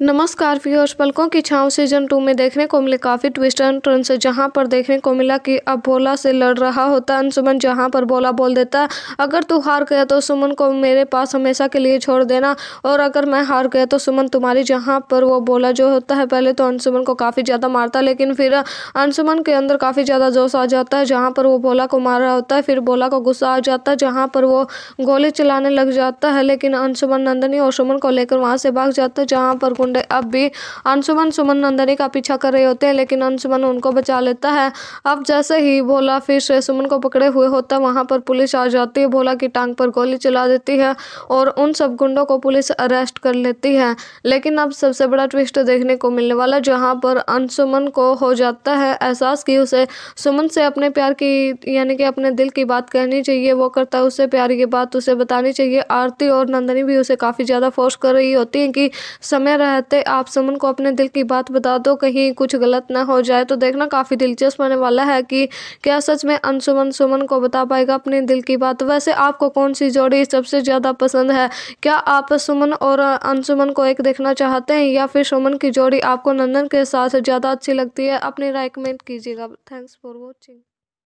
नमस्कार व्यूअर्स पलकों की छांव सीजन टू में देखने को मिले काफ़ी ट्विस्ट एंड से जहां पर देखने को मिला कि अब भोला से लड़ रहा होता है अंशुमन जहां पर भोला बोल देता है अगर तू हार गया तो सुमन को मेरे पास हमेशा के लिए छोड़ देना और अगर मैं हार गया तो सुमन तुम्हारी जहां पर वो भोला जो होता है पहले तो अंशुमन को काफ़ी ज़्यादा मारता लेकिन फिर अंशुमन के अंदर काफ़ी ज़्यादा जोश आ जाता है जहाँ पर वो भोला को मार रहा होता है फिर भोला को गुस्सा आ जाता है जहाँ पर वो गोली चलाने लग जाता है लेकिन अंशुमन नंदनी और सुमन को लेकर वहाँ से भाग जाता है जहाँ पर मुंडे अब भी अंशुमन सुमन नंदनी का पीछा कर रहे होते हैं लेकिन अंशुमन उनको बचा लेता है अब जैसे ही भोला फिर से सुमन को पकड़े हुए होता है वहाँ पर पुलिस आ जाती है भोला की टांग पर गोली चला देती है और उन सब गुंडों को पुलिस अरेस्ट कर लेती है लेकिन अब सबसे बड़ा ट्विस्ट देखने को मिलने वाला जहाँ पर अंशुमन को हो जाता है एहसास कि उसे सुमन से अपने प्यार की यानी कि अपने दिल की बात कहनी चाहिए वो करता है उससे प्यार की बात उसे बतानी चाहिए आरती और नंदनी भी उसे काफ़ी ज़्यादा फोर्स कर रही होती हैं कि समय रह रहते आप सुमन को अपने दिल की बात बता दो कहीं कुछ गलत ना हो जाए तो देखना काफ़ी दिलचस्प होने वाला है कि क्या सच में अनसुमन सुमन को बता पाएगा अपने दिल की बात वैसे आपको कौन सी जोड़ी सबसे ज़्यादा पसंद है क्या आप सुमन और अनसुमन को एक देखना चाहते हैं या फिर सुमन की जोड़ी आपको नंदन के साथ ज़्यादा अच्छी लगती है अपनी राय कमेंट कीजिएगा थैंक्स फॉर वॉचिंग